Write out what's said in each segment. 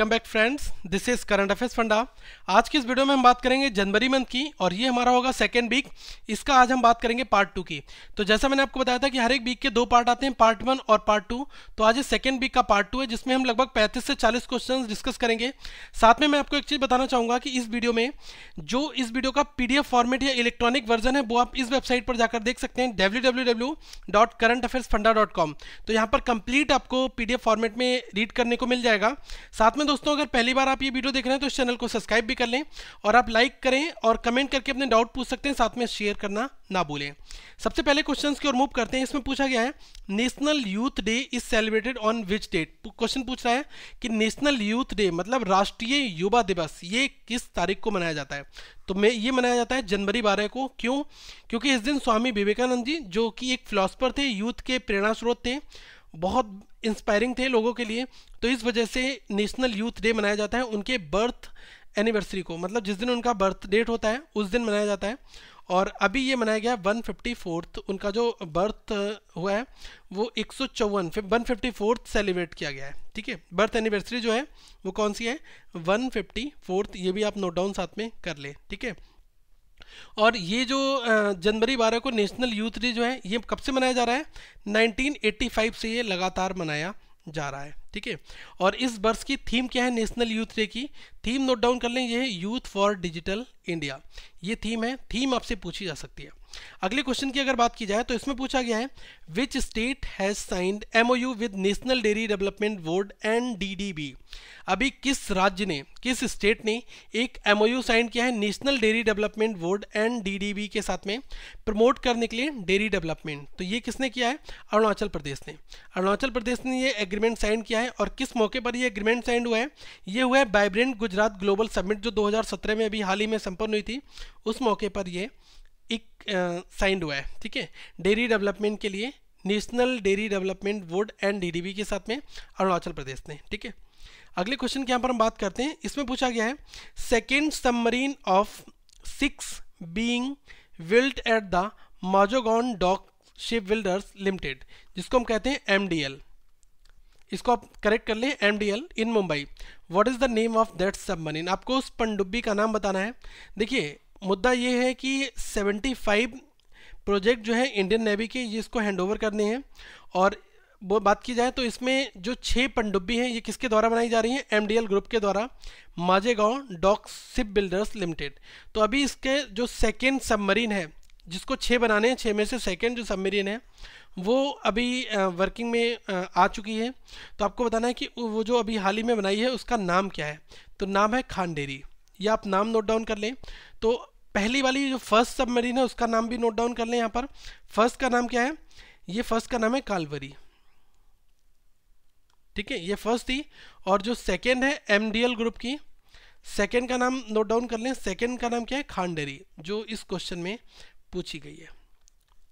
welcome back friends this is current affairs फंडा आज की इस वीडियो में हम बात करेंगे जनवरी मंथ की और ये हमारा होगा सेकेंड वीक इसका आज हम बात करेंगे पार्ट टू की तो जैसा मैंने आपको बताया था कि हर एक वीक के दो पार्ट आते हैं पार्ट वन और पार्ट टू तो आज ये सेकेंड वीक का पार्ट टू है जिसमें हम लगभग पैंतीस से चालीस क्वेश्चन डिस्कस करेंगे साथ में मैं आपको एक चीज़ बताना चाहूँगा कि इस वीडियो में जो इस वीडियो का पी फॉर्मेट या इलेक्ट्रॉनिक वर्जन है वो आप इस वेबसाइट पर जाकर देख सकते हैं डब्ल्यू तो यहाँ पर कंप्लीट आपको पी फॉर्मेट में रीड करने को मिल जाएगा साथ में दोस्तों अगर पहली बार आप ये वीडियो देख रहे हैं तो इस चैनल को सब्सक्राइब भी कर लें और आप लाइक करें और कमेंट करके अपने डाउट पूछ सकते हैं साथ में शेयर करना ना भूलें सबसे पहले क्वेश्चंस की ओर मूव करते हैं इसमें पूछा गया है national youth day is celebrated on which date question पूछ रहा है कि नेशनल यूथ डे मतलब राष्ट्रीय युवा दिवस ये किस तारीख को मनाया जाता है तो मैं ये मनाया जाता है जनवरी बारह को क्यों क्योंकि इस दिन स्वामी विवेकानंद जी जो कि एक फिलोसफर थे यूथ के प्रेरणा स्रोत थे बहुत इंस्पायरिंग थे लोगों के लिए तो इस वजह से नेशनल यूथ डे मनाया जाता है उनके बर्थ एनिवर्सरी को मतलब जिस दिन उनका बर्थ डेट होता है उस दिन मनाया जाता है और अभी ये मनाया गया वन फिफ्टी फोर्थ उनका जो बर्थ हुआ है वो एक सौ चौवन वन फिफ्टी फोर्थ सेलिब्रेट किया गया है ठीक है बर्थ एनिवर्सरी जो है वो कौन सी है वन फिफ्टी फोर्थ ये भी आप नोट डाउन साथ में कर लें ठीक है और ये जो जनवरी बारह को नेशनल यूथ डे जो है ये कब से मनाया जा रहा है 1985 से ये लगातार मनाया जा रहा है ठीक है और इस वर्ष की थीम क्या है नेशनल यूथ डे की थीम नोट डाउन कर लें ये है यूथ फॉर डिजिटल इंडिया ये थीम है थीम आपसे पूछी जा सकती है अगले क्वेश्चन की अगर बात की जाए तो इसमें पूछा गया है which state has signed MOU with national dairy development board and DDB अभी किस राज्य ने किस स्टेट ने एक एमओयू साइन किया है national dairy development board and DDB के साथ में प्रमोट करने के लिए डेयरी डेवलपमेंट तो ये किसने किया है अरुणाचल प्रदेश ने अरुणाचल प्रदेश ने ये एग्रीमेंट साइन किया है और किस मौके पर ये एग्रीमेंट साइन हुआ है ये हुआ है वाइब्रेंट गुजरात ग्लोबल समिट जो 2017 में अभी हाल ही में संपन्न हुई थी उस मौके पर यह एक साइंड हुआ है ठीक है डेयरी डेवलपमेंट के लिए national dairy development board and DDB के साथ में अरुणाचल प्रदेश ने ठीक है अगले क्वेश्चन के यहाँ पर हम बात करते हैं इसमें पूछा गया है second submarine of six being built at the Mazagon dock ship builders limited जिसको हम कहते हैं एम इसको आप करेक्ट कर लें M D L in Mumbai what is the name of that submarine आपको उस पनडुब्बी का नाम बताना है देखिए मुद्दा ये है कि 75 प्रोजेक्ट जो है इंडियन नेवी के इसको ओवर करने हैं और वो बात की जाए तो इसमें जो छः पनडुब्बी हैं ये किसके द्वारा बनाई जा रही हैं एम ग्रुप के द्वारा Mazagon dock ship builders limited तो अभी इसके जो सेकेंड सबमरीन है जिसको छः बनाने हैं छः में से सेकेंड जो सबमरीन है वो अभी वर्किंग में आ चुकी है तो आपको बताना है कि वो जो अभी हाल ही में बनाई है उसका नाम क्या है तो नाम है खांडेरी या आप नाम नोट डाउन कर लें तो पहली वाली जो फर्स्ट सबमरीन है उसका नाम भी नोट डाउन कर लें यहाँ पर फर्स्ट का नाम क्या है ये फर्स्ट का नाम है कालवरी ठीक है ये फर्स्ट थी और जो सेकेंड है एम ग्रुप की सेकेंड का नाम नोट डाउन कर लें सेकेंड का नाम क्या है खांडेरी जो इस क्वेश्चन में पूछी गई है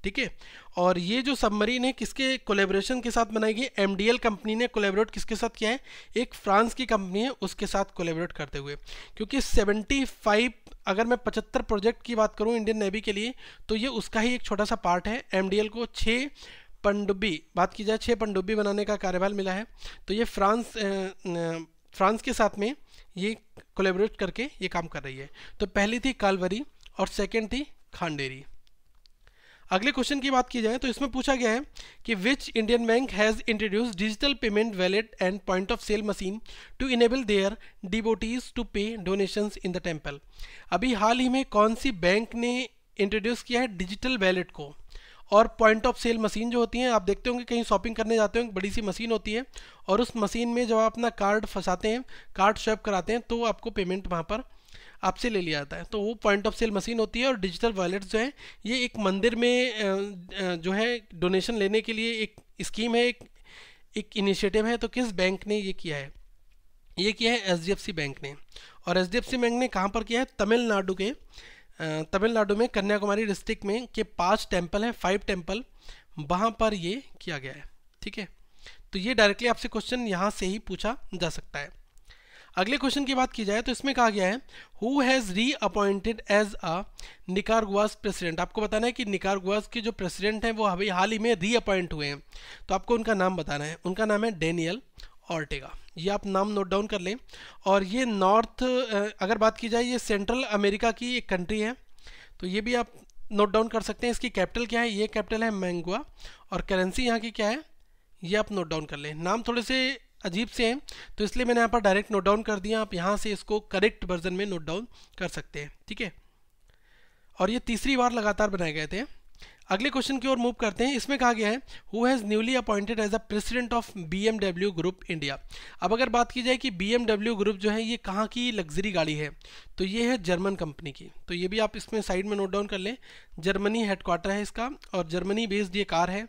ठीक है और ये जो सबमरीन है किसके कोलेब्रेशन के साथ बनाई गई एम कंपनी ने कोलेबरेट किसके साथ किया है एक फ्रांस की कंपनी है उसके साथ कोलेबरेट करते हुए क्योंकि 75 अगर मैं 75 प्रोजेक्ट की बात करूं इंडियन नेवी के लिए तो ये उसका ही एक छोटा सा पार्ट है एम को छः पनडुब्बी बात की जाए छः पनडुब्बी बनाने का कार्यभार मिला है तो ये फ्रांस फ्रांस के साथ में ये कोलेबरेट करके ये काम कर रही है तो पहली थी कालवरी और सेकेंड थी खांडेरी अगले क्वेश्चन की बात की जाए तो इसमें पूछा गया है कि which Indian bank has introduce digital payment wallet and point of sale machine to enable their devotees to pay donations in the temple अभी हाल ही में कौन सी बैंक ने इंट्रोड्यूस किया है डिजिटल वैलेट को और पॉइंट ऑफ सेल मशीन जो होती हैं आप देखते होंगे कहीं शॉपिंग करने जाते हो बड़ी सी मशीन होती है और उस मशीन में जब आप अपना कार्ड फंसाते हैं कार्ड स्वैप कराते हैं तो आपको पेमेंट वहाँ पर आपसे ले लिया जाता है तो वो पॉइंट ऑफ सेल मशीन होती है और डिजिटल वॉलेट जो है ये एक मंदिर में जो है डोनेशन लेने के लिए एक स्कीम है एक एक इनिशिएटिव है तो किस बैंक ने ये किया है ये किया है एच बैंक ने और एच बैंक ने कहाँ पर किया है तमिलनाडु के तमिलनाडु में कन्याकुमारी डिस्ट्रिक्ट में के पांच टेम्पल हैं फाइव टेम्पल वहाँ पर ये किया गया है ठीक है तो ये डायरेक्टली आपसे क्वेश्चन यहाँ से ही पूछा जा सकता है अगले क्वेश्चन की बात की जाए तो इसमें कहा गया है who has re appointed as a Nicaragua's president आपको बताना है कि निकारगुआस के जो प्रेसिडेंट हैं वो अभी हाल ही में री अपॉइंट हुए हैं तो आपको उनका नाम बताना है उनका नाम है डेनियल ऑर्टेगा ये आप नाम नोट डाउन कर लें और ये नॉर्थ अगर बात की जाए ये सेंट्रल अमेरिका की एक कंट्री है तो ये भी आप नोट डाउन कर सकते हैं इसकी कैपिटल क्या है ये कैपिटल है मैंगुआ और करेंसी यहाँ की क्या है ये आप नोट डाउन कर लें नाम थोड़े से अजीब से हैं तो इसलिए मैंने यहाँ पर डायरेक्ट नोट डाउन कर दिया आप यहाँ से इसको करेक्ट वर्जन में नोट डाउन कर सकते हैं ठीक है और ये तीसरी बार लगातार बनाए गए थे अगले क्वेश्चन की ओर मूव करते हैं इसमें कहा गया है who has newly appointed as a president of BMW group India अब अगर बात की जाए कि बीएमडब्ल्यू ग्रुप जो है ये कहाँ की लग्जरी गाड़ी है तो ये है जर्मन कंपनी की तो ये भी आप इसमें साइड में नोट डाउन कर लें जर्मनी हेडक्वार्टर है इसका और जर्मनी बेस्ड ये कार है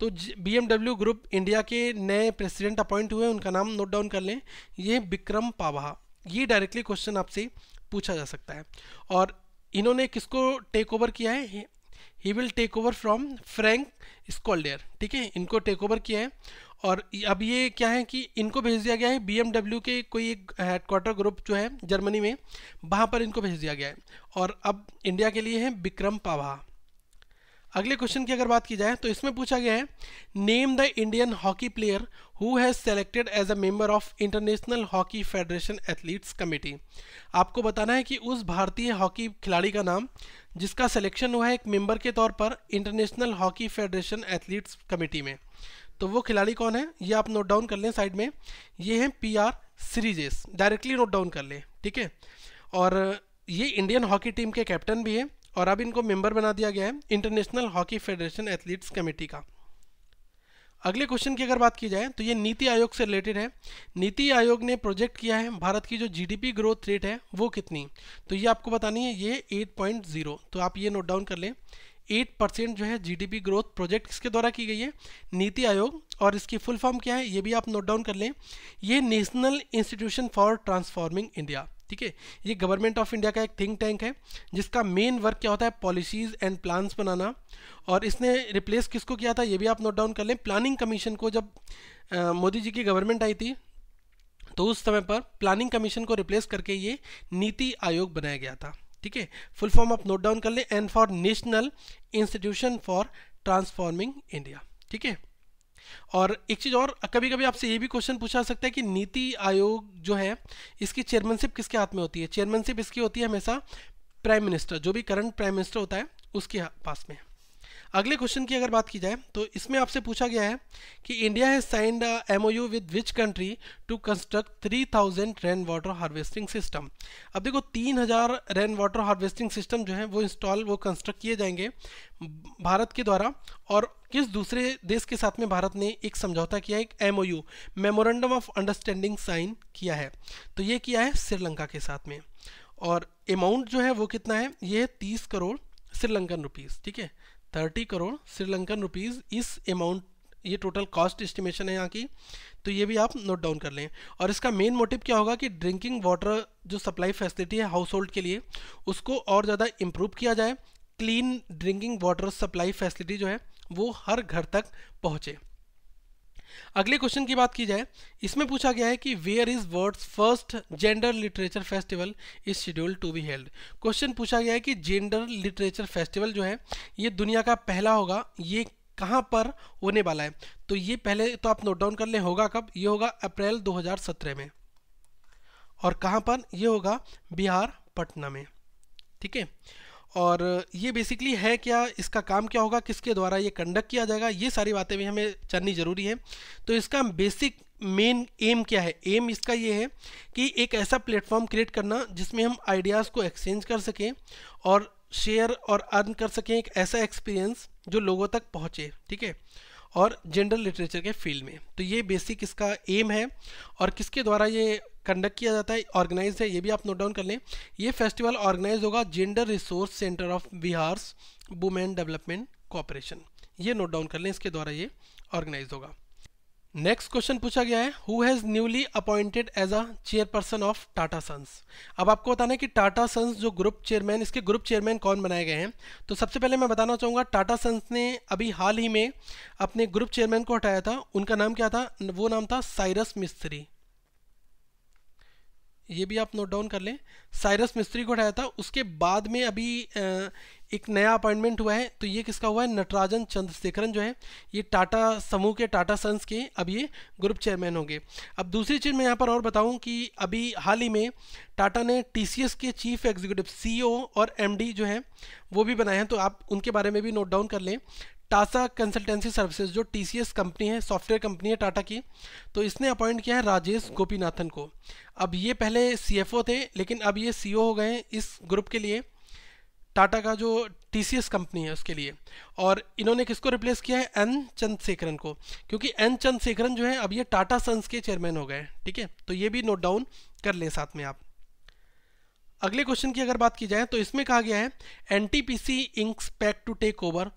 तो बी ग्रुप इंडिया के नए प्रेसिडेंट अपॉइंट हुए उनका नाम नोट डाउन कर लें ये विक्रम पावाहा ये डायरेक्टली क्वेश्चन आपसे पूछा जा सकता है और इन्होंने किसको टेक ओवर किया है he will take over from Frank Schloder ठीक है इनको टेक ओवर किया है और अब ये क्या है कि इनको भेज दिया गया है बी के कोई एक हेडक्वार्टर ग्रुप जो है जर्मनी में वहाँ पर इनको भेज दिया गया है और अब इंडिया के लिए है विक्रम पावा अगले क्वेश्चन की अगर बात की जाए तो इसमें पूछा गया है name the Indian hockey player who has selected as a member of international hockey federation athletes committee आपको बताना है कि उस भारतीय हॉकी खिलाड़ी का नाम जिसका सिलेक्शन हुआ है एक मेंबर के तौर पर international hockey federation athletes committee में तो वो खिलाड़ी कौन है ये आप नोट डाउन कर लें साइड में ये हैं P R Sreejesh directly note down कर लें ठीक है और ये इंडियन हॉकी टीम के कैप्टन भी हैं और अब इनको मेंबर बना दिया गया है international hockey federation athletes committee का अगले क्वेश्चन की अगर बात की जाए तो ये नीति आयोग से रिलेटेड है नीति आयोग ने प्रोजेक्ट किया है भारत की जो जीडीपी ग्रोथ रेट है वो कितनी तो ये आपको बतानी है ये 8.0 तो आप ये नोट डाउन कर लें 8 परसेंट जो है जीडीपी ग्रोथ प्रोजेक्ट किसके द्वारा की गई है नीति आयोग और इसकी फुल फॉर्म क्या है ये भी आप नोट डाउन कर लें ये national institution for transforming India ठीक है ये गवर्नमेंट ऑफ इंडिया का एक थिंक टैंक है जिसका मेन वर्क क्या होता है पॉलिसीज एंड प्लान्स बनाना और इसने रिप्लेस किसको किया था ये भी आप नोट डाउन कर लें प्लानिंग कमीशन को जब मोदी जी की गवर्नमेंट आई थी तो उस समय पर प्लानिंग कमीशन को रिप्लेस करके ये नीति आयोग बनाया गया था ठीक है फुल फॉर्म आप नोट डाउन कर लें and for national institution for transforming India ठीक है और एक चीज़ और कभी कभी आपसे ये भी क्वेश्चन पूछा सकता है कि नीति आयोग जो है इसकी चेयरमैनशिप किसके हाथ में होती है चेयरमैनशिप इसकी होती है हमेशा प्राइम मिनिस्टर जो भी करंट प्राइम मिनिस्टर होता है उसके पास में अगले क्वेश्चन की अगर बात की जाए तो इसमें आपसे पूछा गया है कि India has signed M O U with which country to construct three thousand rain water harvesting system अब देखो तीन हजार रेन वाटर हार्वेस्टिंग सिस्टम जो है वो इंस्टॉल वो कंस्ट्रक्ट किए जाएंगे भारत के द्वारा और किस दूसरे देश के साथ में भारत ने एक समझौता किया एक M O U memorandum of understanding sign किया है तो ये किया है श्रीलंका के साथ में और अमाउंट जो है वो कितना है ये तीस करोड़ श्रीलंकन रुपीज़ ठीक है थर्टी करोड़ श्रीलंकन रुपीज़ इस अमाउंट ये टोटल कॉस्ट एस्टिमेशन है यहाँ की तो ये भी आप नोट डाउन कर लें और इसका मेन मोटिव क्या होगा कि ड्रिंकिंग वाटर जो सप्लाई फैसिलिटी है हाउस होल्ड के लिए उसको और ज़्यादा इम्प्रूव किया जाए clean drinking water supply facility जो है वो हर घर तक पहुँचे अगले क्वेश्चन की बात की जाए इसमें पूछा गया है कि where is world's first gender literature festival is schedule to be held question पूछा गया है कि जेंडर लिटरेचर फेस्टिवल जो है ये दुनिया का पहला होगा ये कहाँ पर होने वाला है तो ये पहले तो आप नोट डाउन कर ले होगा कब ये होगा अप्रैल 2017 में और कहाँ पर ये होगा बिहार पटना में ठीक है और ये बेसिकली है क्या इसका काम क्या होगा किसके द्वारा ये कंडक्ट किया जाएगा ये सारी बातें भी हमें जाननी ज़रूरी है तो इसका बेसिक मेन एम क्या है एम इसका ये है कि एक ऐसा प्लेटफॉर्म क्रिएट करना जिसमें हम आइडियाज़ को एक्सचेंज कर सकें और शेयर और अर्न कर सकें एक ऐसा एक्सपीरियंस जो लोगों तक पहुँचे ठीक है और जनरल लिटरेचर के फील्ड में तो ये बेसिक इसका एम है और किसके द्वारा ये कंडक्ट किया जाता है ऑर्गेनाइज है ये भी आप नोट डाउन कर लें ये फेस्टिवल ऑर्गेनाइज होगा gender resource centre of Bihar women development corporation ये नोट डाउन कर लें इसके द्वारा ये ऑर्गेनाइज होगा नेक्स्ट क्वेश्चन पूछा गया है who has newly appointed as a chairperson of Tata sons अब आपको बताना है कि टाटा सन्स जो ग्रुप चेयरमैन इसके ग्रुप चेयरमैन कौन बनाए गए हैं तो सबसे पहले मैं बताना चाहूंगा टाटा सन्स ने अभी हाल ही में अपने ग्रुप चेयरमैन को हटाया था उनका नाम क्या था वो नाम था साइरस मिस्त्री ये भी आप नोट डाउन कर लें साइरस मिस्त्री को हटाया था उसके बाद में अभी एक नया अपॉइंटमेंट हुआ है तो ये किसका हुआ है नटराजन चंद्रशेखरन जो है ये टाटा समूह के टाटा सन्स के अब ये ग्रुप चेयरमैन होंगे अब दूसरी चीज़ मैं यहाँ पर और बताऊँ कि अभी हाल ही में टाटा ने टी के चीफ एग्जीक्यूटिव सी और एम जो है वो भी बनाए हैं तो आप उनके बारे में भी नोट डाउन कर लें टाटा कंसल्टेंसी सर्विसेज जो टी कंपनी है सॉफ्टवेयर कंपनी है टाटा की तो इसने अपॉइंट किया है राजेश गोपीनाथन को अब ये पहले सी थे लेकिन अब ये सी e हो गए हैं इस ग्रुप के लिए टाटा का जो टी कंपनी है उसके लिए और इन्होंने किसको रिप्लेस किया है एन चंद्रशेखरन को क्योंकि एन चंद्रशेखरन जो है अब ये टाटा सन्स के चेयरमैन हो गए ठीक है तो ये भी नोट डाउन कर लें साथ में आप अगले क्वेश्चन की अगर बात की जाए तो इसमें कहा गया है N T P C inks pact to take over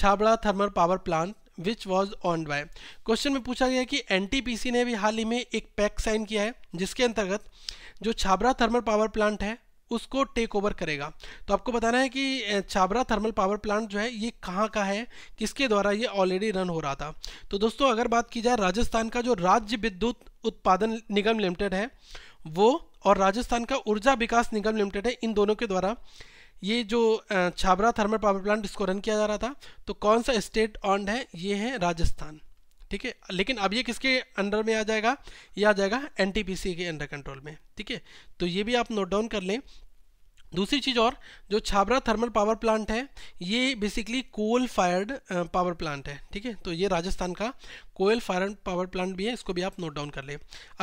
Chhabra thermal power plant which was own by question में पूछा गया कि एन ने भी हाल ही में एक पैक साइन किया है जिसके अंतर्गत जो छाबरा थर्मल पावर प्लांट है उसको टेक ओवर करेगा तो आपको बताना है कि छाबरा थर्मल पावर प्लांट जो है ये कहाँ का है किसके द्वारा ये ऑलरेडी रन हो रहा था तो दोस्तों अगर बात की जाए राजस्थान का जो राज्य विद्युत उत्पादन निगम लिमिटेड है वो और राजस्थान का ऊर्जा विकास निगम लिमिटेड है इन दोनों के द्वारा ये जो छाबरा थर्मल पावर प्लांट इसको रन किया जा रहा था तो कौन सा स्टेट ऑन्ड है ये है राजस्थान ठीक है लेकिन अब ये किसके अंडर में आ जाएगा ये आ जाएगा एन के अंडर कंट्रोल में ठीक है तो ये भी आप नोट डाउन कर लें दूसरी चीज़ और जो छाबरा थर्मल पावर प्लांट है ये basically coal fired power plant है ठीक है तो ये राजस्थान का कोयल फायर्ड पावर प्लांट भी है इसको भी आप नोट डाउन कर लें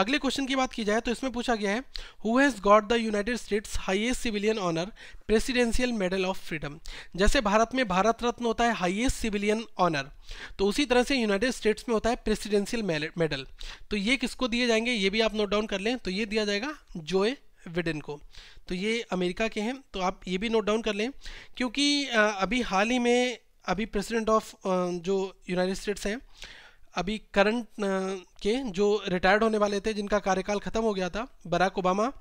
अगले क्वेश्चन की बात की जाए तो इसमें पूछा गया है who has got the United States highest civilian honour presidential medal of freedom जैसे भारत में भारत रत्न होता है हाइएस्ट सिविलियन ऑनर तो उसी तरह से यूनाइटेड स्टेट्स में होता है प्रेसिडेंशियल मेडल तो ये किसको दिए जाएंगे ये भी आप नोट डाउन कर लें तो ये दिया जाएगा जोए विडेन को तो ये अमेरिका के हैं तो आप ये भी नोट डाउन कर लें क्योंकि अभी हाल ही में अभी प्रेसिडेंट ऑफ जो यूनाइटेड स्टेट्स हैं अभी करंट के जो रिटायर्ड होने वाले थे जिनका कार्यकाल ख़त्म हो गया था बराक ओबामा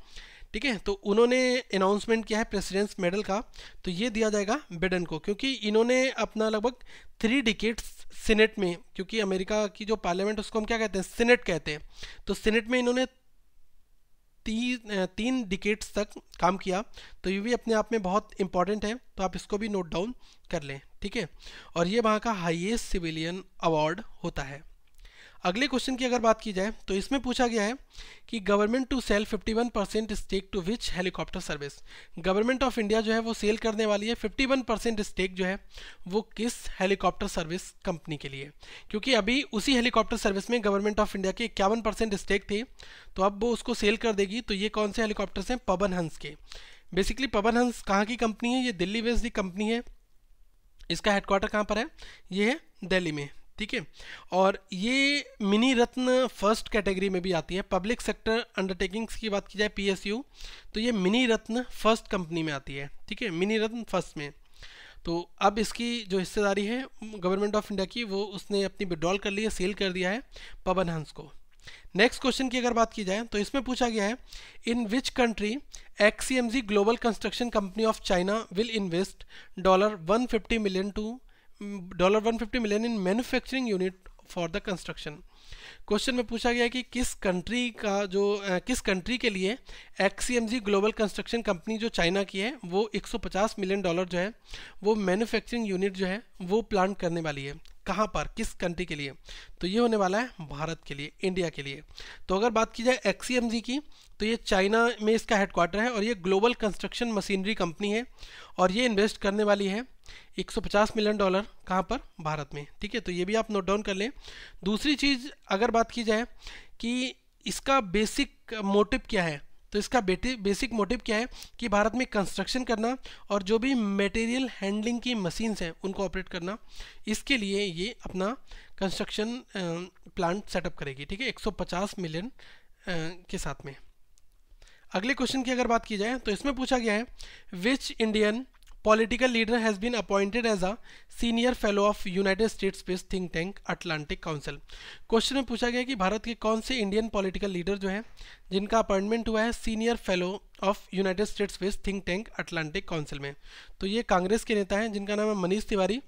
ठीक है तो उन्होंने अनाउंसमेंट किया है प्रेसिडेंस मेडल का तो ये दिया जाएगा बिडन को क्योंकि इन्होंने अपना लगभग थ्री डिकेट्स सीनेट में क्योंकि अमेरिका की जो पार्लियामेंट उसको हम क्या कहते हैं सीनेट कहते हैं तो सीनेट में इन्होंने तीन तीन डिकेट्स तक काम किया तो ये भी अपने आप में बहुत इंपॉर्टेंट है तो आप इसको भी नोट डाउन कर लें ठीक है और ये वहाँ का हाईएस्ट सिविलियन अवार्ड होता है अगले क्वेश्चन की अगर बात की जाए तो इसमें पूछा गया है कि government to sell 51 percent stake to which helicopter service government of India जो है वो सेल करने वाली है 51 परसेंट स्टेक जो है वो किस हेलीकॉप्टर सर्विस कंपनी के लिए क्योंकि अभी उसी हेलीकॉप्टर सर्विस में गवर्नमेंट ऑफ इंडिया के इक्यावन परसेंट स्टेक थे तो अब वो उसको सेल कर देगी तो ये कौन से हेलीकॉप्टर्स हैं पवन हंस के बेसिकली पवन हंस कहाँ की कंपनी है ये दिल्ली बेस्ड कंपनी है इसका हेडक्वार्टर कहाँ पर है ये है दिल्ली में ठीक है और ये मिनी रत्न फर्स्ट कैटेगरी में भी आती है पब्लिक सेक्टर अंडरटेकिंग्स की बात की जाए पीएसयू तो ये मिनी रत्न फर्स्ट कंपनी में आती है ठीक है मिनी रत्न फर्स्ट में तो अब इसकी जो हिस्सेदारी है गवर्नमेंट ऑफ इंडिया की वो उसने अपनी विड्रॉल कर ली है सेल कर दिया है पवन हंस को नेक्स्ट क्वेश्चन की अगर बात की जाए तो इसमें पूछा गया है in which country XCMG global construction company of China will invest dollar 150 million to dollar one fifty million in manufacturing unit for the construction question में पूछा गया कि किस कंट्री का जो आ, किस कंट्री के लिए एक्सीएमजी ग्लोबल कंस्ट्रक्शन कंपनी जो चाइना की है वो 150 मिलियन डॉलर जो है वो मैन्युफैक्चरिंग यूनिट जो है वो प्लान करने वाली है कहाँ पर किस कंट्री के लिए तो ये होने वाला है भारत के लिए इंडिया के लिए तो अगर बात की जाए एक्सीएमजी की तो ये चाइना में इसका हेडक्वार्टर है और ये ग्लोबल कंस्ट्रक्शन मशीनरी कंपनी है और ये इन्वेस्ट करने वाली है 150 मिलियन डॉलर कहाँ पर भारत में ठीक है तो ये भी आप नोट डाउन कर लें दूसरी चीज़ अगर बात की जाए कि इसका बेसिक मोटिव क्या है तो इसका बेसिक मोटिव क्या है कि भारत में कंस्ट्रक्शन करना और जो भी मटेरियल हैंडलिंग की मशीन्स हैं उनको ऑपरेट करना इसके लिए ये अपना कंस्ट्रक्शन प्लांट सेटअप करेगी ठीक है 150 मिलियन के साथ में अगले क्वेश्चन की अगर बात की जाए तो इसमें पूछा गया है which Indian political leader has been appointed as a senior fellow of United States space think tank Atlantic council question में पूछा गया कि भारत के कौन से इंडियन पॉलिटिकल लीडर जो है जिनका अपॉइंटमेंट हुआ है senior fellow of United States space think tank Atlantic council में तो ये कांग्रेस के नेता हैं जिनका नाम है मनीष तिवारी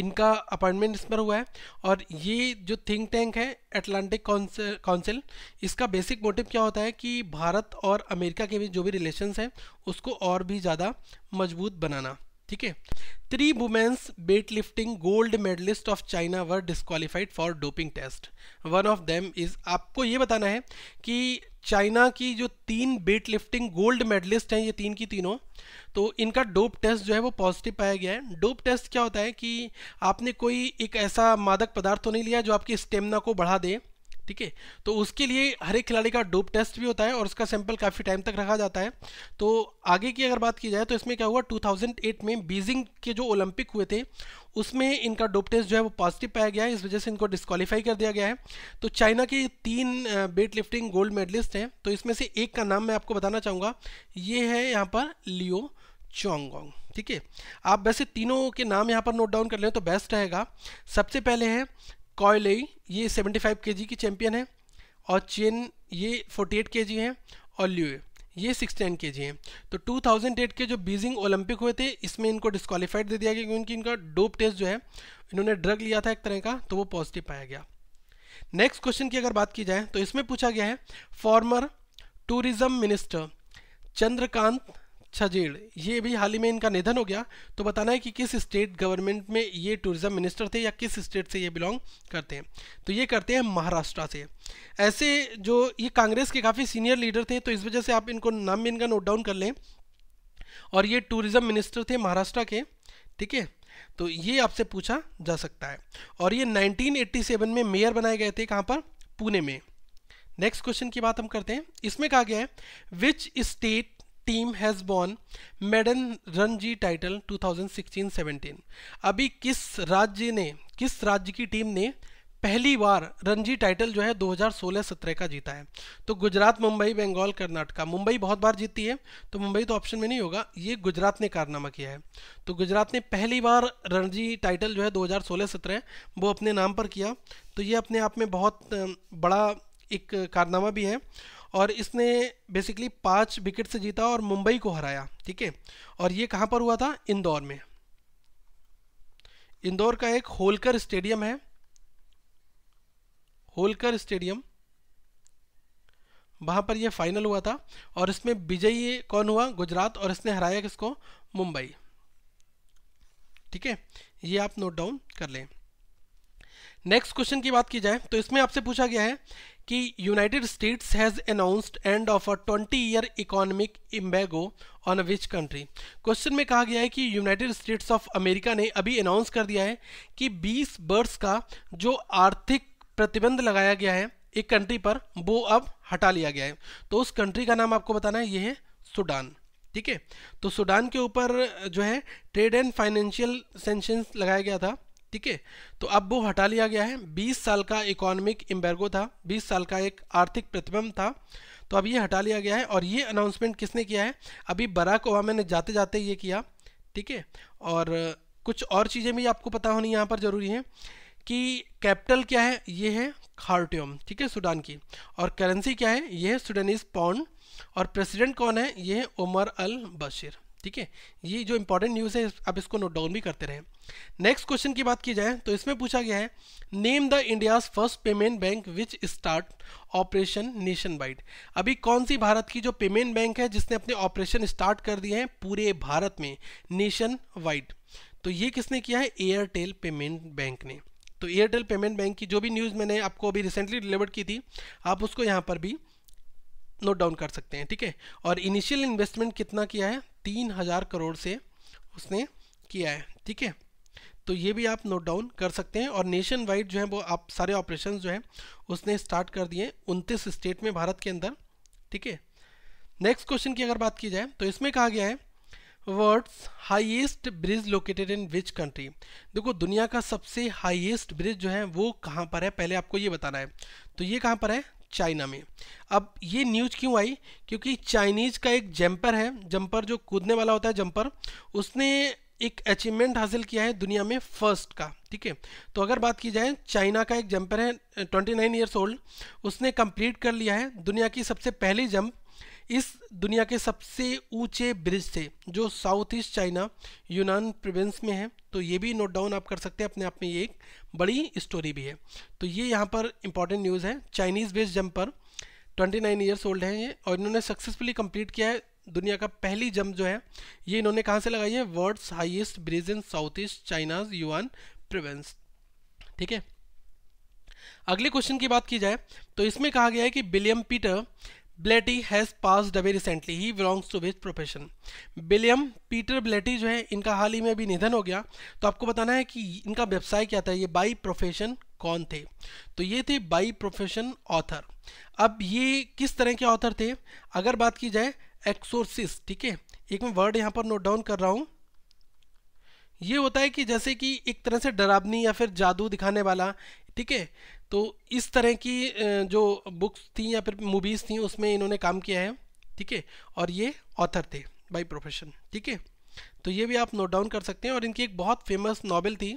इनका अपॉइंटमेंट इस पर हुआ है और ये जो थिंक टैंक है एटलांटिक काउंसिल इसका बेसिक मोटिव क्या होता है कि भारत और अमेरिका के बीच जो भी रिलेशंस हैं उसको और भी ज़्यादा मजबूत बनाना ठीक है three womens weight lifting gold medalist of China were disqualified for doping test one of them is आपको ये बताना है कि चाइना की जो तीन वेट लिफ्टिंग गोल्ड मेडलिस्ट हैं ये तीन की तीनों तो इनका डोप टेस्ट जो है वो पॉजिटिव पाया गया है डोप टेस्ट क्या होता है कि आपने कोई एक ऐसा मादक पदार्थ तो नहीं लिया जो आपकी स्टेमिना को बढ़ा दे ठीक है तो उसके लिए हर एक खिलाड़ी का डोप टेस्ट भी होता है और उसका सैंपल काफ़ी टाइम तक रखा जाता है तो आगे की अगर बात की जाए तो इसमें क्या हुआ 2008 में बीजिंग के जो ओलंपिक हुए थे उसमें इनका डोप टेस्ट जो है वो पॉजिटिव पाया गया है इस वजह से इनको डिस्कालीफाई कर दिया गया है तो चाइना के तीन वेट लिफ्टिंग गोल्ड मेडलिस्ट हैं तो इसमें से एक का नाम मैं आपको बताना चाहूँगा ये है यहाँ पर लियो चोंगोंग ठीक है आप वैसे तीनों के नाम यहाँ पर नोट डाउन कर लें तो बेस्ट रहेगा सबसे पहले है कॉयले ये 75 जी की चैंपियन है और चेन ये 48 जी है और ल्यूए ये के जी हैं तो 2008 के जो बीजिंग ओलंपिक हुए थे इसमें इनको डिस्कालीफाइड दे दिया गया क्योंकि इनका डोप टेस्ट जो है इन्होंने ड्रग लिया था एक तरह का तो वो पॉजिटिव पाया गया नेक्स्ट क्वेश्चन की अगर बात की जाए तो इसमें पूछा गया है former tourism minister Chandrakant Chhajed अच्छा ये भी हाल ही में इनका निधन हो गया तो बताना है कि किस स्टेट गवर्नमेंट में ये टूरिज्म मिनिस्टर थे या किस स्टेट से ये बिलोंग करते हैं तो ये करते हैं महाराष्ट्र से ऐसे जो ये कांग्रेस के काफ़ी सीनियर लीडर थे तो इस वजह से आप इनको नाम भी इनका नोट डाउन कर लें और ये टूरिज्म मिनिस्टर थे महाराष्ट्र के ठीक है तो ये आपसे पूछा जा सकता है और ये 1987 में मेयर बनाए गए थे कहाँ पर पुणे में नेक्स्ट क्वेश्चन की बात हम करते हैं इसमें कहा गया है which state team has born maiden Ranji title 2016-17 अभी किस राज्य ने किस राज्य की टीम ने पहली बार रणजी टाइटल जो है 2016-17 का जीता है तो गुजरात मुंबई बंगाल कर्नाटका मुंबई बहुत बार जीती है तो मुंबई तो ऑप्शन में नहीं होगा ये गुजरात ने कारनामा किया है तो गुजरात ने पहली बार रणजी टाइटल जो है 2016-17 वो अपने नाम पर किया तो ये अपने आप में बहुत बड़ा एक कारनामा भी है और इसने बेसिकली पाँच विकेट से जीता और मुंबई को हराया ठीक है और ये कहाँ पर हुआ था इंदौर में इंदौर का एक होलकर स्टेडियम है होलकर स्टेडियम वहां पर ये फाइनल हुआ था और इसमें विजयी कौन हुआ गुजरात और इसने हराया किसको मुंबई ठीक है ये आप नोट डाउन कर लें नेक्स्ट क्वेश्चन की बात की जाए तो इसमें आपसे पूछा गया है कि United States has announced end of a 20 year economic embargo on which country question में कहा गया है कि यूनाइटेड स्टेट्स ऑफ अमेरिका ने अभी अनाउंस कर दिया है कि 20 वर्ष का जो आर्थिक प्रतिबंध लगाया गया है एक कंट्री पर वो अब हटा लिया गया है तो उस कंट्री का नाम आपको बताना है ये है सूडान ठीक है तो सूडान के ऊपर जो है ट्रेड एंड फाइनेंशियल सेंशन लगाया गया था ठीक है तो अब वो हटा लिया गया है 20 साल का इकोनॉमिक एम्बेर्गो था 20 साल का एक आर्थिक प्रतिबंध था तो अब ये हटा लिया गया है और ये अनाउंसमेंट किसने किया है अभी बराक ओबामा ने जाते जाते ये किया ठीक है और कुछ और चीज़ें भी आपको पता होनी यहाँ पर ज़रूरी है कि कैपिटल क्या है ये है खार्टियम ठीक है सूडान की और करेंसी क्या है ये है सूडानीज पाउंड और प्रेसिडेंट कौन है ये है उमर अल बशीर ठीक है ये जो इंपॉर्टेंट न्यूज़ है आप इसको नोट डाउन भी करते रहें नेक्स्ट क्वेश्चन की बात की जाए तो इसमें पूछा गया है name the India's first payment bank which start operation nationwide अभी कौन सी भारत की जो पेमेंट बैंक है जिसने अपने ऑपरेशन स्टार्ट कर दिए हैं पूरे भारत में नेशन वाइड तो ये किसने किया है एयरटेल पेमेंट बैंक ने तो एयरटेल पेमेंट बैंक की जो भी न्यूज़ मैंने आपको अभी रिसेंटली डिलीवर की थी आप उसको यहाँ पर भी नोट डाउन कर सकते हैं ठीक है और इनिशियल इन्वेस्टमेंट कितना किया है तीन हज़ार करोड़ से उसने किया है ठीक है तो ये भी आप नोट डाउन कर सकते हैं और नेशन वाइड जो है वो आप सारे ऑपरेशन जो है उसने स्टार्ट कर दिए उनतीस स्टेट में भारत के अंदर ठीक है नेक्स्ट क्वेश्चन की अगर बात की जाए तो इसमें कहा गया है world's highest bridge located in which country देखो दुनिया का सबसे हाईएस्ट ब्रिज जो है वो कहाँ पर है पहले आपको ये बताना है तो ये कहाँ पर है चाइना में अब ये न्यूज़ क्यों आई क्योंकि चाइनीज़ का एक जंपर है जंपर जो कूदने वाला होता है जंपर उसने एक अचीवमेंट हासिल किया है दुनिया में फर्स्ट का ठीक है तो अगर बात की जाए चाइना का एक जंपर है 29 नाइन ईयर्स ओल्ड उसने कंप्लीट कर लिया है दुनिया की सबसे पहली जंप इस दुनिया के सबसे ऊंचे ब्रिज थे जो south east China Yunnan province में है तो ये भी नोट डाउन आप कर सकते हैं अपने आप में ये एक बड़ी स्टोरी भी है तो ये यहाँ पर इंपॉर्टेंट न्यूज़ है Chinese based jumper 29 nine years old है ये और इन्होंने सक्सेसफुली कंप्लीट किया है दुनिया का पहली जंप जो है ये इन्होंने कहाँ से लगाई है world's highest bridge in south east China's Yunnan province ठीक है अगले क्वेश्चन की बात की जाए तो इसमें कहा गया है कि William Peter Blatty has pass away recently ही belongs to which profession William Peter Blatty जो है इनका हाल ही में अभी निधन हो गया तो आपको बताना है कि इनका व्यवसाय क्या था ये बाई प्रोफेशन कौन थे तो ये थे बाई प्रोफेशन ऑथर अब ये किस तरह के ऑथर थे अगर बात की जाए एक्सोर्सिस ठीक है एक मैं वर्ड यहाँ पर नोट डाउन कर रहा हूँ ये होता है कि जैसे कि एक तरह से डरावनी या फिर जादू दिखाने वाला ठीक है तो इस तरह की जो बुक्स थी या फिर मूवीज़ थी उसमें इन्होंने काम किया है ठीक है और ये ऑथर थे बाय प्रोफेशन ठीक है तो ये भी आप नोट डाउन कर सकते हैं और इनकी एक बहुत फेमस नावल थी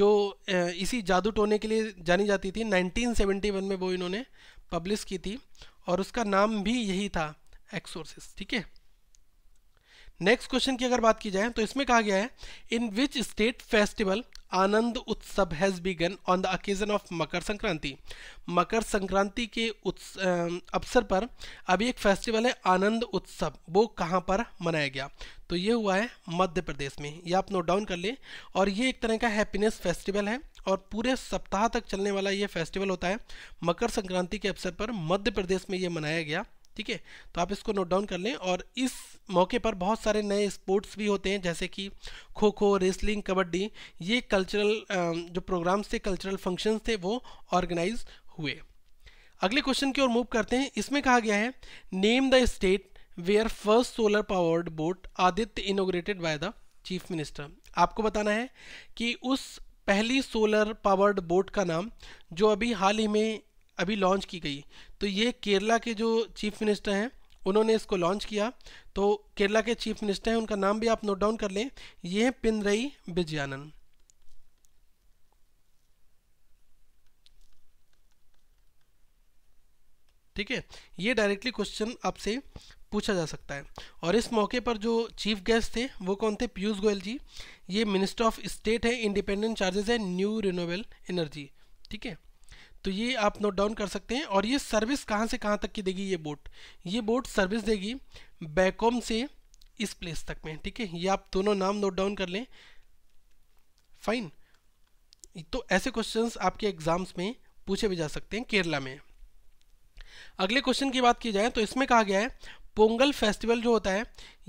जो इसी जादू टोने के लिए जानी जाती थी 1971 में वो इन्होंने पब्लिश की थी और उसका नाम भी यही था एक्सोर्सिस ठीक है नेक्स्ट क्वेश्चन की अगर बात की जाए तो इसमें कहा गया है in which state festival Anand Utsav has begun on the occasion of Makar Sankranti Makar Sankranti के उत्स, अवसर पर अभी एक फेस्टिवल है आनंद उत्सव वो कहाँ पर मनाया गया तो ये हुआ है मध्य प्रदेश में ये आप नोट डाउन कर लें और ये एक तरह का हैप्पीनेस फेस्टिवल है और पूरे सप्ताह तक चलने वाला ये फेस्टिवल होता है मकर संक्रांति के अवसर पर मध्य प्रदेश में ये मनाया गया ठीक है तो आप इसको नोट डाउन कर लें और इस मौके पर बहुत सारे नए स्पोर्ट्स भी होते हैं जैसे कि खो खो रेसलिंग कबड्डी ये कल्चरल जो प्रोग्राम्स थे कल्चरल फंक्शंस थे वो ऑर्गेनाइज हुए अगले क्वेश्चन की ओर मूव करते हैं इसमें कहा गया है name the state where first solar powered boat Aditya inaugurated by the chief minister आपको बताना है कि उस पहली सोलर पावर्ड बोट का नाम जो अभी हाल ही में अभी लॉन्च की गई तो ये केरला के जो चीफ मिनिस्टर हैं उन्होंने इसको लॉन्च किया तो केरला के चीफ मिनिस्टर हैं उनका नाम भी आप नोट डाउन कर लें ये हैं पिनरई विजयानंद ठीक है ये डायरेक्टली क्वेश्चन आपसे पूछा जा सकता है और इस मौके पर जो चीफ गेस्ट थे वो कौन थे पीयूष गोयल जी ये मिनिस्टर ऑफ स्टेट है इंडिपेंडेंट चार्जेस है न्यू रिन्यूएबल एनर्जी ठीक है तो ये आप नोट डाउन कर सकते हैं और ये सर्विस कहाँ से कहाँ तक की देगी ये बोट ये बोट सर्विस देगी बैकॉम से इस प्लेस तक में ठीक है ये आप दोनों नाम नोट डाउन कर लें फाइन तो ऐसे क्वेश्चंस आपके एग्जाम्स में पूछे भी जा सकते हैं केरला में अगले क्वेश्चन की बात की जाए तो इसमें कहा गया है पोंगल फेस्टिवल जो होता है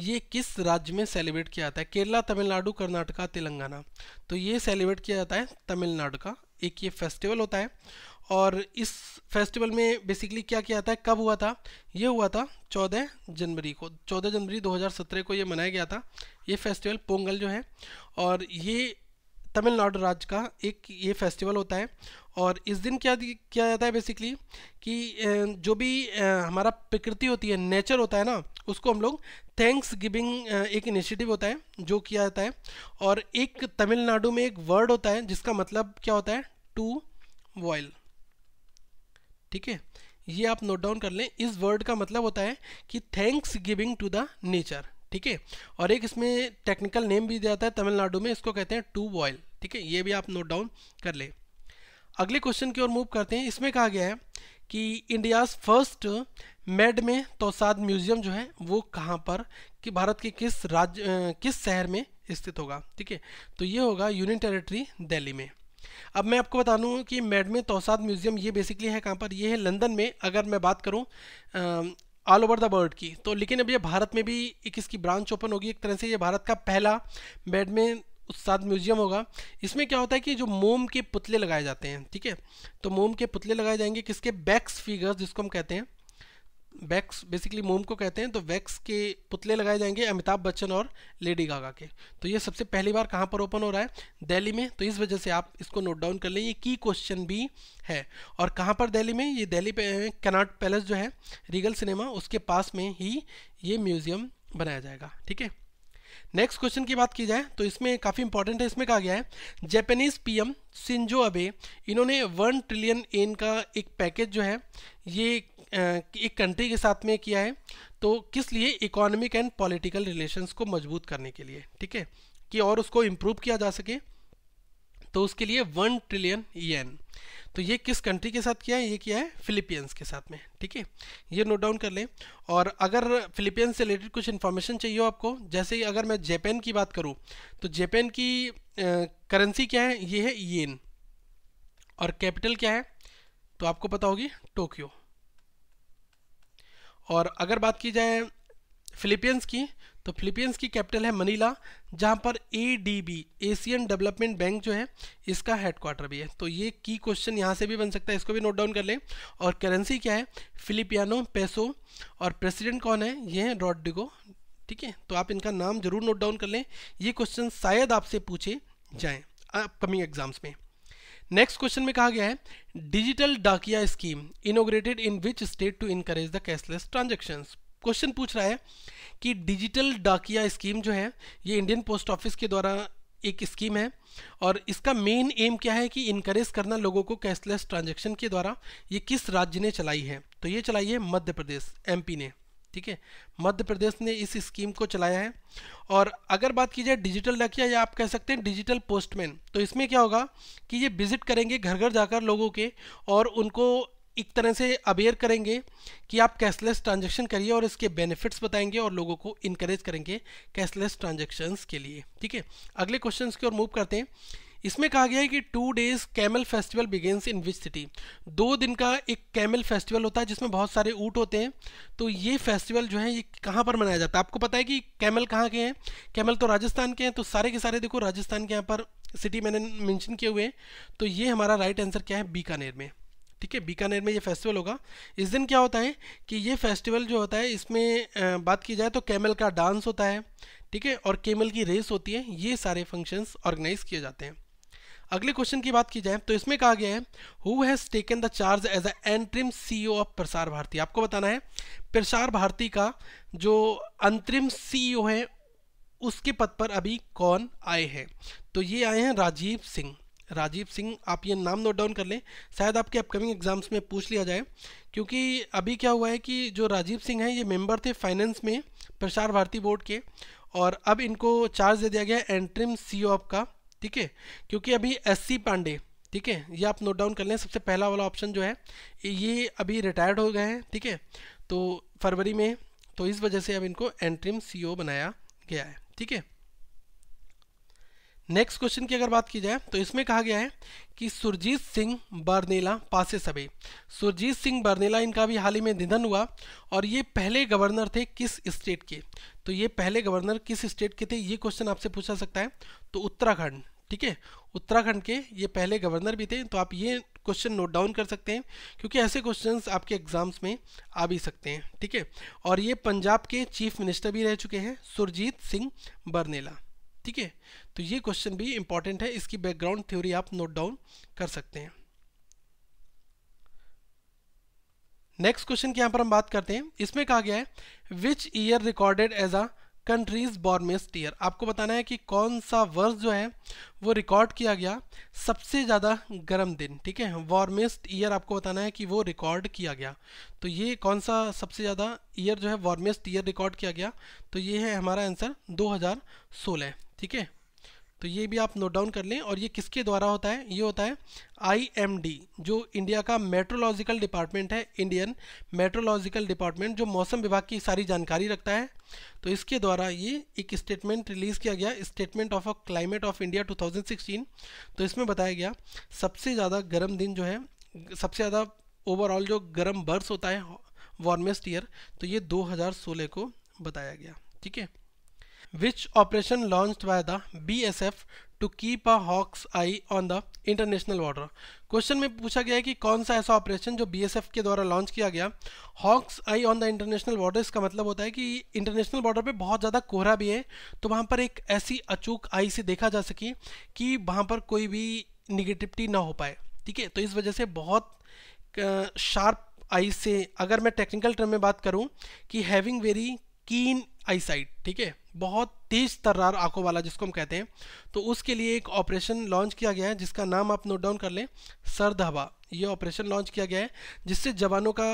ये किस राज्य में सेलिब्रेट किया जाता है केरला तमिलनाडु कर्नाटका तेलंगाना तो ये सेलिब्रेट किया जाता है तमिलनाडु का एक ये फेस्टिवल होता है और इस फेस्टिवल में बेसिकली क्या किया जाता है कब हुआ था ये हुआ था 14 जनवरी को 14 जनवरी 2017 को ये मनाया गया था ये फेस्टिवल पोंगल जो है और ये तमिलनाडु राज्य का एक ये फेस्टिवल होता है और इस दिन क्या किया जाता है बेसिकली कि जो भी हमारा प्रकृति होती है नेचर होता है ना उसको हम लोग थैंक्स गिविंग एक इनिशिएटिव होता है जो किया जाता है और एक तमिलनाडु में एक वर्ड होता है जिसका मतलब क्या होता है टू वॉयल ठीक है ये आप नोट डाउन कर लें इस वर्ड का मतलब होता है कि thanks giving to the nature ठीक है और एक इसमें टेक्निकल नेम भी दिया जाता है तमिलनाडु में इसको कहते हैं टू वॉयल ठीक है ये भी आप नोट डाउन कर लें अगले क्वेश्चन की ओर मूव करते हैं इसमें कहा गया है कि इंडियाज़ फर्स्ट मेड में तोसाद म्यूजियम जो है वो कहाँ पर कि भारत के किस राज्य किस शहर में स्थित होगा ठीक है तो ये होगा यूनियन टेरिटरी दिल्ली में अब मैं आपको बता दूँ कि मेड में तोसाद म्यूजियम ये बेसिकली है कहाँ पर ये है लंदन में अगर मैं बात करूँ ऑल ओवर द वर्ल्ड की तो लेकिन अब ये भारत में भी एक इसकी ब्रांच ओपन होगी एक तरह से ये भारत का पहला मेड में साथ म्यूजियम होगा इसमें क्या होता है कि जो मोम के पुतले लगाए जाते हैं ठीक है तो मोम के पुतले लगाए जाएंगे किसके बैक्स फिगर्स जिसको हम कहते हैं बैक्स बेसिकली मोम को कहते हैं तो वैक्स के पुतले लगाए जाएंगे अमिताभ बच्चन और लेडी गागा के तो ये सबसे पहली बार कहाँ पर ओपन हो रहा है दिल्ली में तो इस वजह से आप इसको नोट डाउन कर लें ये की क्वेश्चन भी है और कहाँ पर दिल्ली में ये दिल्ली पे कनाट पैलेस जो है रीगल सिनेमा उसके पास में ही ये म्यूज़ियम बनाया जाएगा ठीक है नेक्स्ट क्वेश्चन की बात की जाए तो इसमें काफ़ी इंपॉर्टेंट है इसमें कहा गया है जैपनीज पीएम सिंजो अबे इन्होंने वन ट्रिलियन एन का एक पैकेज जो है ये एक कंट्री के साथ में किया है तो किस लिए इकोनॉमिक एंड पॉलिटिकल रिलेशंस को मजबूत करने के लिए ठीक है कि और उसको इम्प्रूव किया जा सके तो उसके लिए वन ट्रिलियन येन तो ये किस कंट्री के साथ किया है ये किया है फिलीपींस के साथ में ठीक है ये नोट डाउन कर लें और अगर फिलीपींस से रिलेटेड कुछ इन्फॉर्मेशन चाहिए हो आपको जैसे ही अगर मैं जापान की बात करूँ तो जापान की करेंसी क्या है ये है येन और कैपिटल क्या है तो आपको पता होगी टोक्यो और अगर बात की जाए फिलीपींस की तो फिलीपींस की कैपिटल है मनीला जहां पर A D B Asian development bank जो है इसका हेडक्वार्टर भी है तो ये की क्वेश्चन यहाँ से भी बन सकता है इसको भी नोट डाउन कर लें और करेंसी क्या है फिलिपियानो पेसो और प्रेसिडेंट कौन है ये है रॉड्रिगो ठीक है तो आप इनका नाम जरूर नोट डाउन कर लें ये क्वेश्चन शायद आपसे पूछे जाएँ अपकमिंग एग्जाम्स में नेक्स्ट क्वेश्चन में कहा गया है digital Dakiya scheme inaugurated in which state to encourage the cashless transaction question पूछ रहा है कि डिजिटल डाकिया स्कीम जो है ये इंडियन पोस्ट ऑफिस के द्वारा एक स्कीम है और इसका मेन एम क्या है कि इनकरेज करना लोगों को कैशलेस ट्रांजेक्शन के द्वारा ये किस राज्य ने चलाई है तो ये चलाई है मध्य प्रदेश एम ने ठीक है मध्य प्रदेश ने इस स्कीम को चलाया है और अगर बात की जाए डिजिटल डाकिया या आप कह सकते हैं डिजिटल पोस्टमैन तो इसमें क्या होगा कि ये विजिट करेंगे घर घर जाकर लोगों के और उनको एक तरह से अवेयर करेंगे कि आप कैशलेस ट्रांजेक्शन करिए और इसके बेनिफिट्स बताएंगे और लोगों को इनकरेज करेंगे कैशलेस ट्रांजेक्शन्स के लिए ठीक है अगले क्वेश्चन की ओर मूव करते हैं इसमें कहा गया है कि two days camel festival begins in which city दो दिन का एक कैमल फेस्टिवल होता है जिसमें बहुत सारे ऊँट होते हैं तो ये फेस्टिवल जो है ये कहाँ पर मनाया जाता है आपको पता है कि कैमल कहाँ के हैं कैमल तो राजस्थान के हैं तो सारे के सारे देखो राजस्थान के यहाँ पर सिटी मैंने मेंशन किए हुए हैं तो ये हमारा राइट आंसर क्या है बीकानेर में ठीक है बीकानेर में ये फेस्टिवल होगा इस दिन क्या होता है कि ये फेस्टिवल जो होता है इसमें बात की जाए तो कैमल का डांस होता है ठीक है और कैमल की रेस होती है ये सारे फंक्शंस ऑर्गेनाइज किए जाते हैं अगले क्वेश्चन की बात की जाए तो इसमें कहा गया है who has taken the charge as a interim CEO of Prasar Bharati आपको बताना है प्रसार भारती का जो अंतरिम सी e है उसके पद पर अभी कौन आए हैं तो ये आए हैं राजीव सिंह राजीव सिंह आप ये नाम नोट डाउन कर लें शायद आपके अपकमिंग एग्जाम्स में पूछ लिया जाए क्योंकि अभी क्या हुआ है कि जो राजीव सिंह हैं ये मेंबर थे फाइनेंस में प्रसार भारती बोर्ड के और अब इनको चार्ज दे दिया गया एंट्रिम सी ओ आपका ठीक है क्योंकि अभी एस सी पांडे ठीक है ये आप नोट डाउन कर लें सबसे पहला वाला ऑप्शन जो है ये अभी रिटायर्ड हो गए हैं ठीक है तो फरवरी में तो इस वजह से अब इनको एंट्रिम सी e बनाया गया है ठीक है नेक्स्ट क्वेश्चन की अगर बात की जाए तो इसमें कहा गया है कि सुरजीत सिंह बर्नेला पासे सबे सुरजीत सिंह बर्नेला इनका भी हाल ही में निधन हुआ और ये पहले गवर्नर थे किस स्टेट के तो ये पहले गवर्नर किस स्टेट के थे ये क्वेश्चन आपसे पूछा सकता है तो उत्तराखंड ठीक है उत्तराखंड के ये पहले गवर्नर भी थे तो आप ये क्वेश्चन नोट डाउन कर सकते हैं क्योंकि ऐसे क्वेश्चंस आपके एग्जाम्स में आ भी सकते हैं ठीक है और ये पंजाब के चीफ मिनिस्टर भी रह चुके हैं सुरजीत सिंह बर्नेला ठीक है तो ये क्वेश्चन भी इंपॉर्टेंट है इसकी बैकग्राउंड थ्योरी आप नोट डाउन कर सकते हैं नेक्स्ट क्वेश्चन की यहां पर हम बात करते हैं इसमें कहा गया है which year recorded as a country's warmest year आपको बताना है कि कौन सा वर्ष जो है वो रिकॉर्ड किया गया सबसे ज़्यादा गर्म दिन ठीक है वार्मेस्ट ईयर आपको बताना है कि वो रिकॉर्ड किया गया तो ये कौन सा सबसे ज़्यादा ईयर जो है वार्मेस्ट ईयर रिकॉर्ड किया गया तो ये है हमारा आंसर 2016 ठीक है तो ये भी आप नोट डाउन कर लें और ये किसके द्वारा होता है ये होता है आईएमडी जो इंडिया का मेट्रोलॉजिकल डिपार्टमेंट है इंडियन मेट्रोलॉजिकल डिपार्टमेंट जो मौसम विभाग की सारी जानकारी रखता है तो इसके द्वारा ये एक स्टेटमेंट रिलीज़ किया गया statement of a climate of India 2016 तो इसमें बताया गया सबसे ज़्यादा गर्म दिन जो है सबसे ज़्यादा ओवरऑल जो गर्म बर्स होता है वार्मेस्ट ईयर तो ये दो को बताया गया ठीक है Which operation launched by the BSF to keep a hawk's eye on the international water क्वेश्चन में पूछा गया है कि कौन सा ऐसा ऑपरेशन जो बीएसएफ के द्वारा लॉन्च किया गया hawk's eye on the international border इसका मतलब होता है कि इंटरनेशनल बॉर्डर पे बहुत ज़्यादा कोहरा भी है तो वहाँ पर एक ऐसी अचूक आई से देखा जा सके कि वहाँ पर कोई भी निगेटिविटी ना हो पाए ठीक है तो इस वजह से बहुत शार्प आई से अगर मैं टेक्निकल टर्म में बात करूँ कि हैविंग वेरी कीन आई साइट ठीक है बहुत तेज तर्रार आंखों वाला जिसको हम कहते हैं तो उसके लिए एक ऑपरेशन लॉन्च किया गया है जिसका नाम आप नोट डाउन कर लें सर्द हवा ये ऑपरेशन लॉन्च किया गया है जिससे जवानों का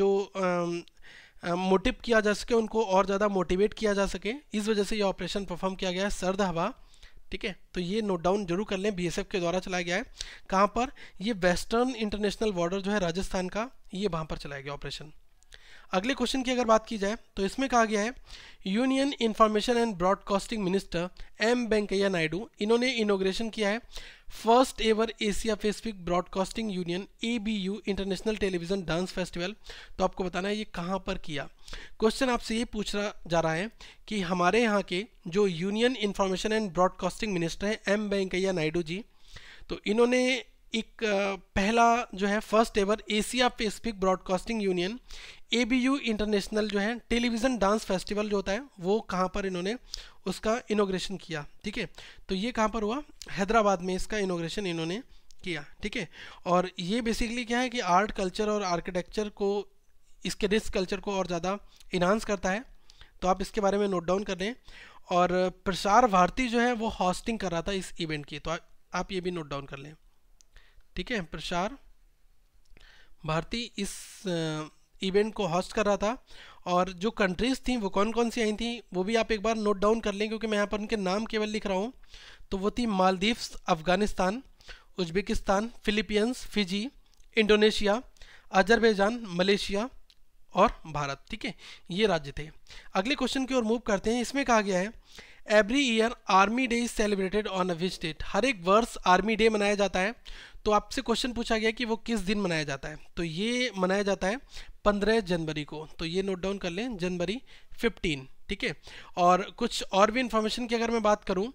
जो मोटिव किया जा सके उनको और ज़्यादा मोटिवेट किया जा सके इस वजह से यह ऑपरेशन परफॉर्म किया गया है सर्द हवा ठीक है तो ये नोट डाउन जरूर कर लें बीएसएफ के द्वारा चलाया गया है कहाँ पर ये वेस्टर्न इंटरनेशनल बॉर्डर जो है राजस्थान का ये वहाँ पर चलाया गया ऑपरेशन अगले क्वेश्चन की अगर बात की जाए तो इसमें कहा गया है union information and broadcasting minister M Venkaiah Naidu इन्होंने इनोग्रेशन किया है first ever Asia Pacific broadcasting union A B U international television dance festival तो आपको बताना है ये कहाँ पर किया क्वेश्चन आपसे ये पूछा जा रहा है कि हमारे यहाँ के जो union information and broadcasting minister हैं एम वेंकैया नायडू जी तो इन्होंने एक पहला जो है first ever Asia Pacific broadcasting union A B U international जो है टेलीविज़न डांस फेस्टिवल जो होता है वो कहाँ पर इन्होंने उसका इनोग्रेशन किया ठीक है तो ये कहाँ पर हुआ हैदराबाद में इसका इनोग्रेशन इन्होंने किया ठीक है और ये बेसिकली क्या है कि आर्ट कल्चर और आर्किटेक्चर को इसके डिस्क कल्चर को और ज़्यादा इन्हांस करता है तो आप इसके बारे में नोट डाउन कर लें और प्रसार भारती जो है वो हॉस्टिंग कर रहा था इस इवेंट की तो आ, आप ये भी नोट डाउन कर लें ठीक है प्रसार भारती इस इवेंट को होस्ट कर रहा था और जो कंट्रीज़ थी वो कौन कौन सी आई थी वो भी आप एक बार नोट डाउन कर लें क्योंकि मैं यहाँ पर उनके नाम केवल लिख रहा हूँ तो वो थी Maldives Afghanistan Uzbekistan Philippines Fiji Indonesia Azerbaijan Malaysia और भारत ठीक है ये राज्य थे अगले क्वेश्चन की ओर मूव करते हैं इसमें कहा गया है every year army day is celebrated on a which date हर एक वर्ष आर्मी डे मनाया जाता है तो आपसे क्वेश्चन पूछा गया कि वो किस दिन मनाया जाता है तो ये मनाया जाता है पंद्रह जनवरी को तो ये नोट डाउन कर लें जनवरी फिफ्टीन ठीक है और कुछ और भी इन्फॉर्मेशन की अगर मैं बात करूं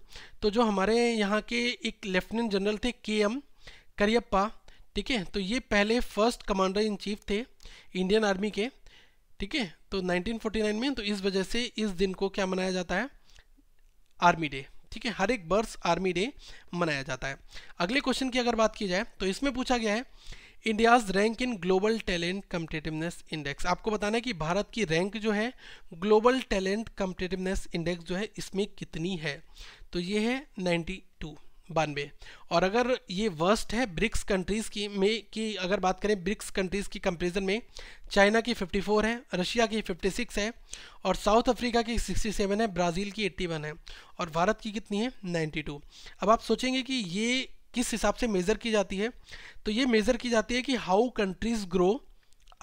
तो जो हमारे यहाँ के एक लेफ्टिनेंट जनरल थे के एम करियप्पा ठीक है तो ये पहले फर्स्ट कमांडर इन चीफ थे इंडियन आर्मी के ठीक है तो 1949 में तो इस वजह से इस दिन को क्या मनाया जाता है आर्मी डे ठीक है हर एक वर्ष आर्मी डे मनाया जाता है अगले क्वेश्चन की अगर बात की जाए तो इसमें पूछा गया है India's rank in global talent competitiveness index आपको बताना है कि भारत की रैंक जो है ग्लोबल टैलेंट कम्पटेटिवनेस इंडेक्स जो है इसमें कितनी है तो ये है नाइन्टी टू बानवे और अगर ये वर्स्ट है ब्रिक्स कंट्रीज़ की में की अगर बात करें ब्रिक्स कंट्रीज़ की कंपेरिजन में चाइना की 54 है रशिया की 56 है और साउथ अफ्रीका की 67 है ब्राज़ील की 81 है और भारत की कितनी है 92 अब आप सोचेंगे कि ये किस हिसाब से मेज़र की जाती है तो ये मेज़र की जाती है कि how countries grow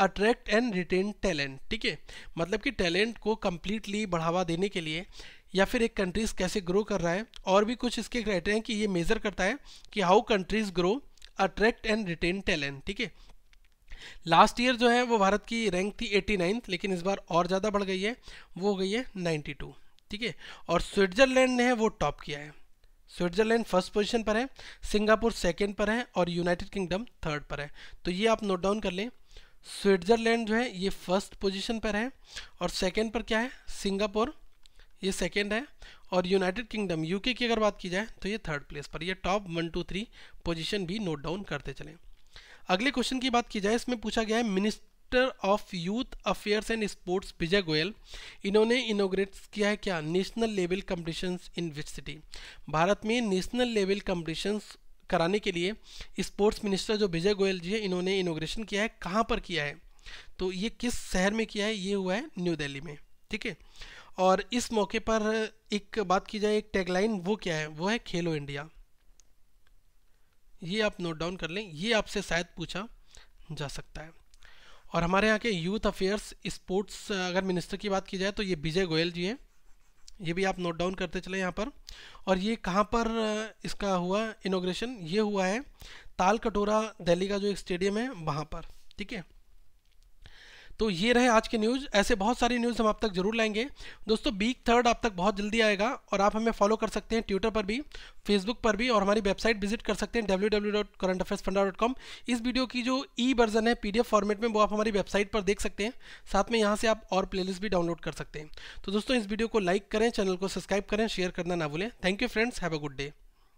attract and retain talent ठीक है मतलब कि टैलेंट को कम्प्लीटली बढ़ावा देने के लिए या फिर एक कंट्रीज कैसे ग्रो कर रहा है और भी कुछ इसके क्राइटेरिया हैं कि ये मेज़र करता है कि how countries grow attract and retain talent ठीक है लास्ट ईयर जो है वो भारत की रैंक थी एटी नाइन्थ लेकिन इस बार और ज़्यादा बढ़ गई है वो हो गई है नाइन्टी टू ठीक है और स्विट्जरलैंड ने है वो टॉप किया है स्विट्जरलैंड फर्स्ट पोजीशन पर है सिंगापुर सेकेंड पर है और यूनाइटेड किंगडम थर्ड पर है तो ये आप नोट डाउन कर लें स्विट्जरलैंड जो है ये फर्स्ट पोजीशन पर है और सेकेंड पर क्या है सिंगापुर ये सेकेंड है और यूनाइटेड किंगडम यूके की अगर बात की जाए तो ये थर्ड प्लेस पर यह top one two three position भी नोट डाउन करते चलें अगले क्वेश्चन की बात की जाए इसमें पूछा गया है मिनिस्ट minister of youth affairs and sports Vijay Goyal इन्होंने इनोग्रेट किया है क्या national level competitions in which city Bharat में नेशनल लेवल कम्पटिशन कराने के लिए स्पोर्ट्स मिनिस्टर जो विजय गोयल जी है इन्होंने इनोग्रेशन किया है कहाँ पर किया है तो ये किस शहर में किया है ये हुआ है न्यू दिल्ली में ठीक है और इस मौके पर एक बात की जाए एक टैगलाइन वो क्या है वो है खेलो इंडिया ये आप नोट डाउन कर लें ये आपसे शायद पूछा जा सकता है और हमारे यहाँ के यूथ अफेयर्स स्पोर्ट्स अगर मिनिस्टर की बात की जाए तो ये विजय गोयल जी हैं ये भी आप नोट डाउन करते चले यहाँ पर और ये कहाँ पर इसका हुआ इनोग्रेशन ये हुआ है ताल कटोरा दिल्ली का जो एक स्टेडियम है वहाँ पर ठीक है तो ये रहे आज के न्यूज़ ऐसे बहुत सारी न्यूज़ हम आप तक जरूर लाएंगे दोस्तों बीक थर्ड आप तक बहुत जल्दी आएगा और आप हमें फॉलो कर सकते हैं ट्विटर पर भी फेसबुक पर भी और हमारी वेबसाइट विजिट कर सकते हैं डब्ल्यू इस वीडियो की जो ई वर्जन है पी फॉर्मेट में वो आप हमारी वेबसाइट पर देख सकते हैं साथ में यहाँ से आप और प्लेलिस्ट भी डाउनलोड कर सकते हैं तो दोस्तों इस वीडियो को लाइक करें चैनल को सब्सक्राइब करें शेयर करना ना भूलें thank you friends have a good day